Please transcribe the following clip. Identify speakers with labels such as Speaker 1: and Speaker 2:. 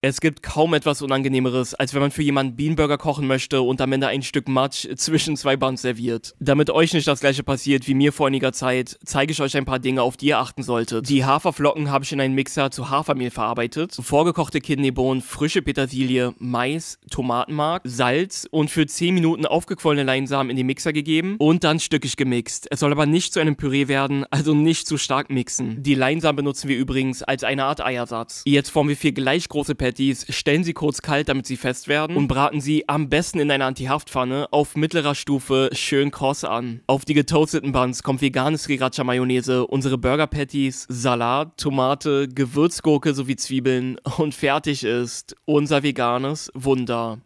Speaker 1: Es gibt kaum etwas Unangenehmeres, als wenn man für jemanden Beanburger kochen möchte und am Ende ein Stück Matsch zwischen zwei Buns serviert. Damit euch nicht das gleiche passiert wie mir vor einiger Zeit, zeige ich euch ein paar Dinge, auf die ihr achten solltet. Die Haferflocken habe ich in einen Mixer zu Hafermehl verarbeitet, vorgekochte Kidneybohnen, frische Petersilie, Mais, Tomatenmark, Salz und für 10 Minuten aufgequollene Leinsamen in den Mixer gegeben und dann stückig gemixt. Es soll aber nicht zu einem Püree werden, also nicht zu stark mixen. Die Leinsamen benutzen wir übrigens als eine Art Eiersatz. Jetzt formen wir vier gleich große Pellets Patties, stellen sie kurz kalt, damit sie fest werden und braten sie am besten in einer Antihaftpfanne auf mittlerer Stufe schön kross an. Auf die getoasteten Buns kommt veganes Sriracha Mayonnaise, unsere Burger Patties, Salat, Tomate, Gewürzgurke sowie Zwiebeln und fertig ist unser veganes Wunder.